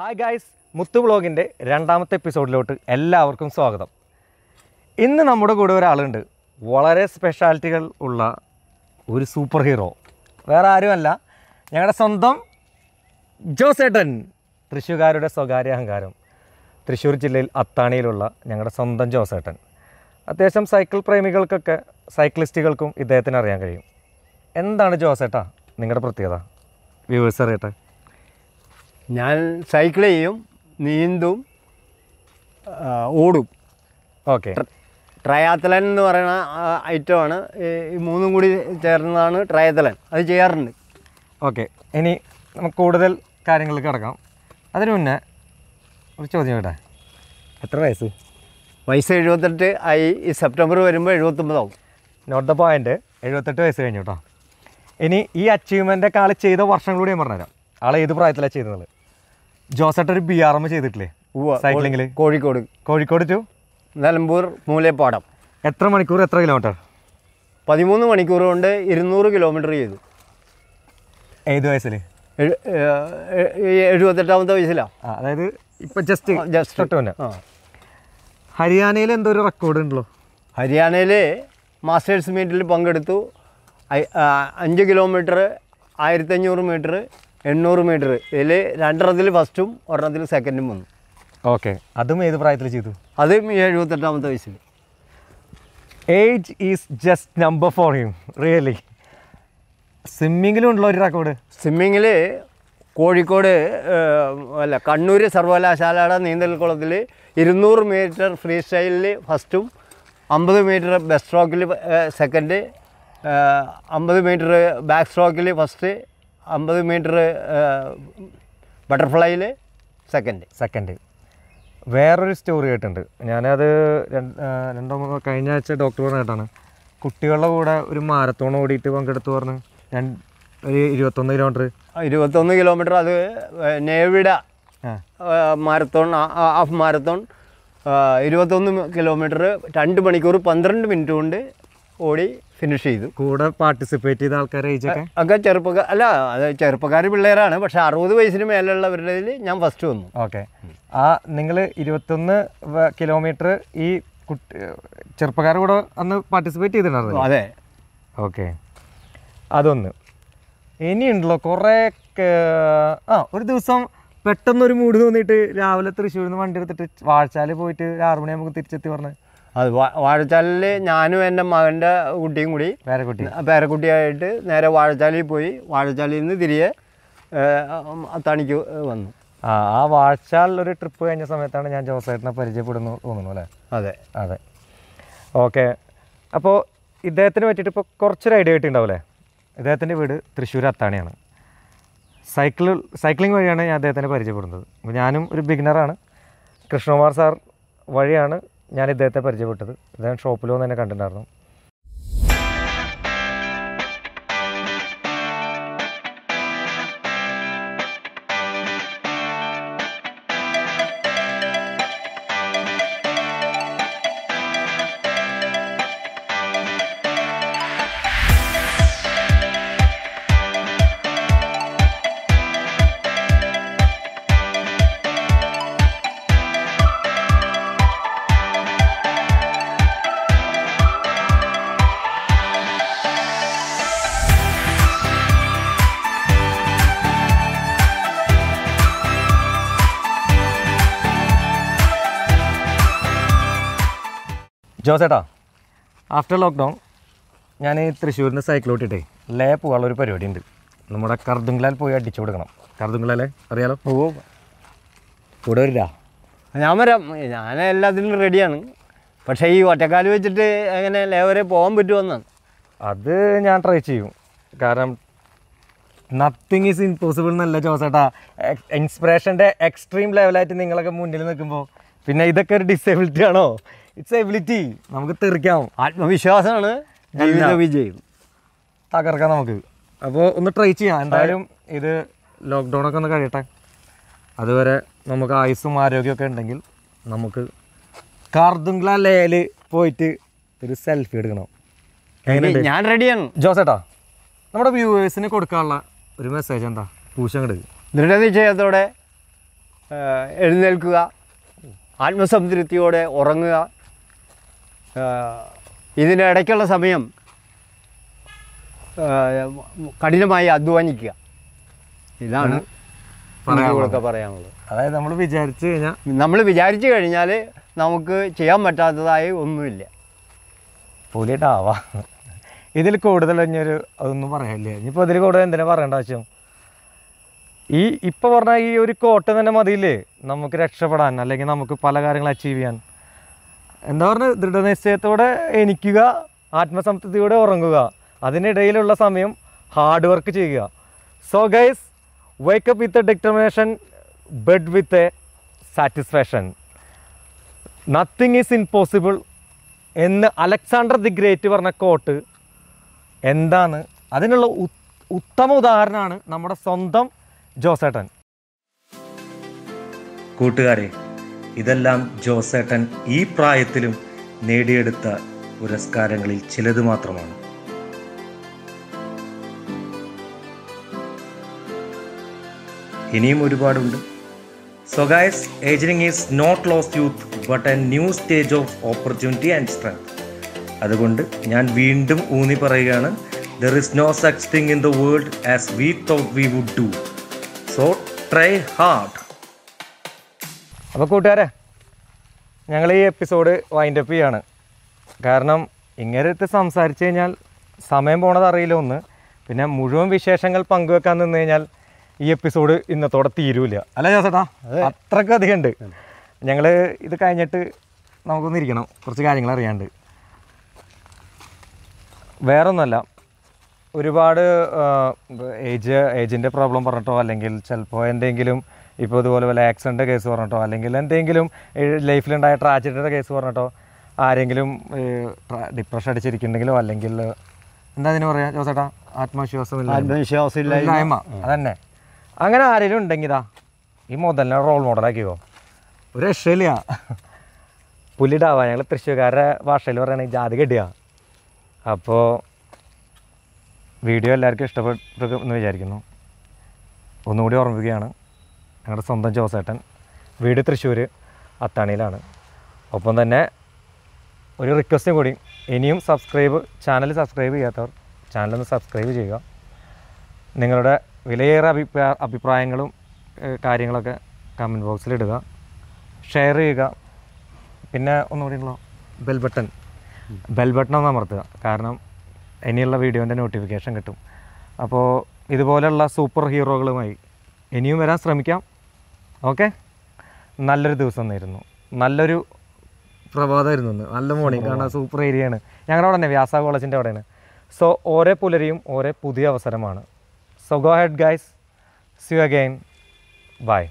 hi guys മുത്തു ബ്ലോഗിൻ്റെ രണ്ടാമത്തെ എപ്പിസോഡിലോട്ട് എല്ലാവർക്കും സ്വാഗതം ഇന്ന് നമ്മുടെ കൂടെ ഒരാളുണ്ട് വളരെ സ്പെഷ്യാലിറ്റികൾ ഉള്ള ഒരു സൂപ്പർ ഹീറോ വേറെ ആരുമല്ല ഞങ്ങളുടെ സ്വന്തം ജോസേട്ടൻ തൃശ്ശൂർക്കാരുടെ സ്വകാര്യ അഹങ്കാരം തൃശ്ശൂർ ജില്ലയിൽ അത്താണിയിലുള്ള ഞങ്ങളുടെ സ്വന്തം ജോസേട്ടൻ അത്യാവശ്യം സൈക്കിൾ പ്രേമികൾക്കൊക്കെ സൈക്ലിസ്റ്റുകൾക്കും ഇദ്ദേഹത്തിന് അറിയാൻ കഴിയും എന്താണ് ജോസേട്ടാ നിങ്ങളുടെ പ്രത്യേകത വ്യൂവേഴ്സ് അറിയട്ടെ ഞാൻ സൈക്കിൾ ചെയ്യും നീന്തും ഓടും ഓക്കെ ട്രയാത്തലൻ എന്ന് പറയുന്ന ഐറ്റമാണ് ഈ മൂന്നും കൂടി ചേർന്നതാണ് ട്രയാത്തലൻ അത് ചെയ്യാറുണ്ട് ഓക്കെ ഇനി നമുക്ക് കൂടുതൽ കാര്യങ്ങളിൽ കിടക്കാം അതിനു മുന്നേ ഒരു ചോദ്യം കേട്ടെ എത്ര വയസ്സ് വയസ്സ് എഴുപത്തെട്ട് ആയി ഈ സെപ്റ്റംബർ വരുമ്പോൾ എഴുപത്തൊമ്പതാവും നോട്ട് ദ പോയിൻ്റ് എഴുപത്തെട്ട് വയസ്സ് കഴിഞ്ഞു കേട്ടോ ഇനി ഈ അച്ചീവ്മെൻ്റൊക്കെ ആൾ ചെയ്ത വർഷം ഞാൻ പറഞ്ഞുതരാം ആൾ ഏത് പ്രായത്തിലാണ് ചെയ്തത് ജോസേട്ട ഒരു ബി ആർ എം ചെയ്തിട്ടില്ലേ സൈക്ലിംഗിൽ കോഴിക്കോട് കോഴിക്കോട് ടു നിലമ്പൂർ മൂലേപ്പാടം എത്ര മണിക്കൂർ എത്ര കിലോമീറ്റർ പതിമൂന്ന് മണിക്കൂർ കൊണ്ട് ഇരുന്നൂറ് കിലോമീറ്റർ ചെയ്തു ഏത് വയസ്സിൽ എഴുപത്തെട്ടാമത്തെ വയസ്സിലാണ് അതായത് ഇപ്പം ജസ്റ്റ് ജസ്റ്റ് തൊട്ട് ഹരിയാനയിൽ എന്തോ ഒരു റെക്കോർഡ് ഉണ്ടല്ലോ ഹരിയാനയിൽ മാസ്റ്റേഴ്സ് മീറ്റിൽ പങ്കെടുത്തു അഞ്ച് കിലോമീറ്റർ ആയിരത്തഞ്ഞൂറ് മീറ്റർ എണ്ണൂറ് മീറ്റർ ഇതിൽ രണ്ടെണ്ണത്തിൽ ഫസ്റ്റും ഒരെണ്ണത്തിൽ സെക്കൻഡും വന്നു ഓക്കെ അതും ഏത് പ്രായത്തിൽ ചെയ്തു അതും എഴുപത്തെട്ടാമത്തെ വയസ്സിൽ age is just number for him really സ്വിമ്മിങ്ങിലും ഉള്ള ഒരു റെക്കോർഡ് സ്വിമ്മിങ്ങിൽ കോഴിക്കോട് അല്ല കണ്ണൂർ സർവകലാശാലയുടെ കുളത്തിൽ ഇരുന്നൂറ് മീറ്റർ ഫ്രീ സ്റ്റൈലിൽ ഫസ്റ്റും അമ്പത് മീറ്റർ ബെസ്റ്റ് സ്ട്രോക്കിൽ സെക്കൻഡ് അമ്പത് മീറ്റർ ബാക്ക് സ്ട്രോക്കിൽ ഫസ്റ്റ് അമ്പത് മീറ്റർ ബട്ടർഫ്ലൈയിൽ സെക്കൻഡ് സെക്കൻഡ് വേറൊരു സ്റ്റോറി കേട്ടുണ്ട് ഞാനത് രണ്ടോ മൂന്നോ കഴിഞ്ഞ ആഴ്ച ഡോക്ടർ പറഞ്ഞ കേട്ടാണ് കുട്ടികളുടെ കൂടെ ഒരു മാരത്തോൺ ഓടിയിട്ട് പങ്കെടുത്തു പറഞ്ഞ് ഞാൻ ഒരു ഇരുപത്തൊന്ന് കിലോമീറ്റർ ഇരുപത്തൊന്ന് കിലോമീറ്റർ അത് നേവിഡ മാരത്തോൺ ഹാഫ് മാരത്തോൺ ഇരുപത്തൊന്ന് കിലോമീറ്റർ രണ്ട് മണിക്കൂർ പന്ത്രണ്ട് മിനിറ്റ് കൊണ്ട് ഓടി ഫിനിഷ് ചെയ്തു കൂടെ പാർട്ടിസിപ്പേറ്റ് ചെയ്ത ആൾക്കാരെ ഒക്കെ ചെറുപ്പക്കാർ അല്ല അത് ചെറുപ്പക്കാർ പിള്ളേരാണ് പക്ഷെ അറുപത് വയസ്സിന് മേലുള്ളവരുടേതിൽ ഞാൻ ഫസ്റ്റ് വന്നു ഓക്കെ ആ നിങ്ങൾ ഇരുപത്തൊന്ന് കിലോമീറ്റർ ഈ കുട്ടി ചെറുപ്പക്കാർ കൂടെ അന്ന് പാർട്ടിസിപ്പേറ്റ് ചെയ്തിട്ടുണ്ടായിരുന്നു അതെ ഓക്കെ അതൊന്ന് ഇനിയുണ്ടല്ലോ കുറേ ആ ഒരു ദിവസം പെട്ടെന്നൊരു മൂഡ് തോന്നിയിട്ട് രാവിലെ തൃശ്ശൂരിൽ നിന്ന് വണ്ടി എടുത്തിട്ട് വാഴച്ചാൽ പോയിട്ട് ആറുമണിയാകുമ്പോൾ തിരിച്ചെത്തി പറഞ്ഞു അത് വാഴച്ചാലിൽ ഞാനും എൻ്റെ മകൻ്റെ കുട്ടിയും കൂടി പേരക്കുട്ടി പേരക്കുട്ടിയായിട്ട് നേരെ വാഴച്ചാലിൽ പോയി വാഴച്ചാലിൽ നിന്ന് തിരികെ തണിക്ക് വന്നു ആ ആ വാഴച്ചാൽ ഒരു ട്രിപ്പ് കഴിഞ്ഞ സമയത്താണ് ഞാൻ ജോസേട്ടനെ പരിചയപ്പെടുന്നു തോന്നുന്നു അല്ലേ അതെ അതെ ഓക്കെ അപ്പോൾ ഇദ്ദേഹത്തിന് പറ്റിയിട്ട് ഇപ്പോൾ കുറച്ചൊരു ഐഡിയ കിട്ടിയിട്ടുണ്ടാവില്ലേ ഇദ്ദേഹത്തിൻ്റെ വീട് തൃശ്ശൂർ അത്താണിയാണ് സൈക്കിൾ സൈക്ലിംഗ് വഴിയാണ് ഞാൻ അദ്ദേഹത്തിനെ പരിചയപ്പെടുന്നത് ഞാനും ഒരു ബിഗിനറാണ് കൃഷ്ണകുമാർ സാർ വഴിയാണ് ഞാൻ ഇദ്ദേഹത്തെ പരിചയപ്പെട്ടത് അദ്ദേഹം ഷോപ്പിൽ വന്ന് എന്നെ കണ്ടിട്ടുണ്ടായിരുന്നു ജോസേട്ടാ ആഫ്റ്റർ ലോക്ക്ഡൗൺ ഞാൻ തൃശ്ശൂരിൻ്റെ സൈക്കിളോട്ടിട്ടെ ലേ പോകാനുള്ളൊരു ഒരു പരിപാടി ഉണ്ട് നമ്മുടെ കർദുങ്കലാൽ പോയി അടിച്ചു കൊടുക്കണം കർദുങ്കലാലേ അറിയാലോ ഓ കൂടെ വരില്ല ഞാൻ വരാം ഞാൻ എല്ലാത്തിനും റെഡിയാണ് പക്ഷേ ഈ ഒറ്റക്കാൽ വെച്ചിട്ട് അങ്ങനെ ലേ വരെ പോകാൻ പറ്റുമെന്നാണ് അത് ഞാൻ ട്രൈ ചെയ്യും കാരണം നത്തിങ് ഈസ് ഇമ്പോസിബിൾ എന്നല്ല ജോസേട്ടാ ഇൻസ്പിറേഷൻ്റെ എക്സ്ട്രീം ലെവലായിട്ട് നിങ്ങളൊക്കെ മുന്നിൽ നിൽക്കുമ്പോൾ പിന്നെ ഇതൊക്കെ ഒരു ഡിസേബിലിറ്റി ആണോ ഇറ്റ്സ് എബിലിറ്റി നമുക്ക് തെറിക്കാം ആത്മവിശ്വാസമാണ് വിജയം തകർക്കാം നമുക്ക് അപ്പോൾ ഒന്ന് ട്രൈ ചെയ്യാം എന്തായാലും ഇത് ലോക്ക്ഡൗൺ ഒക്കെ ഒന്ന് കഴിയട്ടെ അതുവരെ നമുക്ക് ആയുസ്സും ആരോഗ്യമൊക്കെ ഉണ്ടെങ്കിൽ നമുക്ക് കാർദുംഗ്ല ലേല് പോയിട്ട് ഒരു സെൽഫി എടുക്കണം ഞാൻ റെഡിയാണ് ജോസേട്ടാ നമ്മുടെ വ്യൂവേഴ്സിന് കൊടുക്കാനുള്ള ഒരു മെസ്സേജ് എന്താ പൂശങ്ങട് ദൃഢനിശ്ചയത്തോടെ എഴുന്നേൽക്കുക ആത്മസംതൃപ്തിയോടെ ഉറങ്ങുക ഇതിൻ്റെ ഇടയ്ക്കുള്ള സമയം കഠിനമായി അധ്വാനിക്കുക ഇതാണ് പറയാനുള്ളത് അതായത് നമ്മൾ വിചാരിച്ചു കഴിഞ്ഞാൽ നമ്മൾ വിചാരിച്ചു കഴിഞ്ഞാൽ നമുക്ക് ചെയ്യാൻ പറ്റാത്തതായി ഒന്നുമില്ല പുലിയിട്ടാവാ ഇതിൽ കൂടുതൽ ഇനിയൊരു അതൊന്നും പറയാനില്ലേ ഇനിയിപ്പോൾ ഇതിൽ കൂടുതൽ എന്തിനാ പറയേണ്ട ആവശ്യം ഈ ഇപ്പോൾ പറഞ്ഞാൽ ഈ ഒരു കോട്ട തന്നെ മതിയില്ലേ നമുക്ക് രക്ഷപ്പെടാൻ അല്ലെങ്കിൽ നമുക്ക് പല കാര്യങ്ങൾ അച്ചീവ് ചെയ്യാൻ എന്താ പറഞ്ഞ ദൃഢനിശ്ചയത്തോടെ എനിക്കുക ആത്മസംതൃപ്തിയോടെ ഉറങ്ങുക അതിനിടയിലുള്ള സമയം ഹാർഡ് വർക്ക് ചെയ്യുക so guys wake up with a determination bed with a satisfaction nothing is impossible എന്ന് അലക്സാണ്ടർ ദി ഗ്രേറ്റ് പറഞ്ഞ കോട്ട് എന്താണ് അതിനുള്ള ഉത്തമ ഉദാഹരണമാണ് നമ്മുടെ സ്വന്തം ജോസേട്ടൻ കൂട്ടുകാരെ ഇതെല്ലാം ജോസേട്ടൻ ഈ പ്രായത്തിലും നേടിയെടുത്ത പുരസ്കാരങ്ങളിൽ ചിലത് മാത്രമാണ് ഇനിയും ഒരുപാടുണ്ട് so guys ageing is not lost youth but a new stage of opportunity and strength അതുകൊണ്ട് ഞാൻ വീണ്ടും ഊന്നി പറയുകയാണ് there is no such thing in the world as we thought we would do so try hard അപ്പോൾ കൂട്ടുകാരെ ഞങ്ങൾ ഈ episode wind up കാരണം ഇങ്ങനത്തെ സംസാരിച്ചു കഴിഞ്ഞാൽ സമയം പോണതറിയില്ല ഒന്ന് പിന്നെ മുഴുവൻ വിശേഷങ്ങൾ പങ്കുവെക്കാൻ നിന്ന് കഴിഞ്ഞാൽ ഈ എപ്പിസോഡ് ഇന്നത്തോടെ തീരൂല അല്ല ജോസേട്ടാ അത്രയ്ക്ക് അധികം ഉണ്ട് ഞങ്ങൾ ഇത് കഴിഞ്ഞിട്ട് നമുക്കൊന്ന് ഇരിക്കണം കുറച്ച് കാര്യങ്ങൾ അറിയാണ്ട് വേറൊന്നുമല്ല ഒരുപാട് ഏജ് ഏജിൻ്റെ പ്രോബ്ലം പറഞ്ഞിട്ടോ അല്ലെങ്കിൽ ചിലപ്പോൾ എന്തെങ്കിലും ഇപ്പോൾ ഇതുപോലെ വല്ല ആക്സിഡൻ്റ് കേസ് പറഞ്ഞിട്ടോ അല്ലെങ്കിൽ എന്തെങ്കിലും ലൈഫിലുണ്ടായ ട്രാജഡിയുടെ കേസ് പറഞ്ഞിട്ടോ ആരെങ്കിലും ഡിപ്രഷൻ അടിച്ചിരിക്കുന്നുണ്ടെങ്കിലോ അല്ലെങ്കിൽ എന്താ അതിന് പറയാ ജോസേട്ടാ ആത്മവിശ്വാസമില്ല ആത്മവിശ്വാസമില്ലായ്മ അതന്നെ അങ്ങനെ ആരെങ്കിലും ഉണ്ടെങ്കിതാ ഈ മുതലിനെ റോൾ മോഡലാക്കിയോ ഒരു രക്ഷയില്ല പുലിടാവാ ഞങ്ങൾ തൃശ്ശൂർക്കാരുടെ ഭാഷയിൽ പറയുകയാണെങ്കിൽ ജാതി കെട്ടിയാ അപ്പോൾ വീഡിയോ എല്ലാവർക്കും ഇഷ്ടപ്പെട്ടു എന്ന് വിചാരിക്കുന്നു ഒന്നുകൂടി ഓർമ്മിപ്പിക്കുകയാണ് ഞങ്ങളുടെ സ്വന്തം ജോസേട്ടൻ വീട് തൃശ്ശൂർ അത്താണിയിലാണ് ഒപ്പം തന്നെ ഒരു റിക്വസ്റ്റും കൂടി ഇനിയും സബ്സ്ക്രൈബ് ചാനൽ സബ്സ്ക്രൈബ് ചെയ്യാത്തവർ ചാനലൊന്ന് സബ്സ്ക്രൈബ് ചെയ്യുക നിങ്ങളുടെ വിലയേറെ അഭിപ്രായ അഭിപ്രായങ്ങളും കാര്യങ്ങളൊക്കെ കമൻറ്റ് ബോക്സിലിടുക ഷെയർ ചെയ്യുക പിന്നെ ഒന്നുകൂടിയുള്ള ബെൽ ബട്ടൺ ബെൽ ബട്ടൺ ഒന്ന് അമർത്തുക കാരണം ഇനിയുള്ള വീഡിയോൻ്റെ നോട്ടിഫിക്കേഷൻ കിട്ടും അപ്പോൾ ഇതുപോലെയുള്ള സൂപ്പർ ഹീറോകളുമായി ഇനിയും വരാൻ ശ്രമിക്കാം ഓക്കെ നല്ലൊരു ദിവസം ആയിരുന്നു നല്ലൊരു പ്രഭാതമായിരുന്നു നല്ല മോർണിംഗ് ആണ് സൂപ്പർ ഏരിയയാണ് ഞങ്ങളുടെ അവിടെ തന്നെ വ്യാസ കോളേജിൻ്റെ അവിടെയാണ് സോ ഓരോ പുലരിയും ഓരോ പുതിയ അവസരമാണ് so go ahead guys see you again by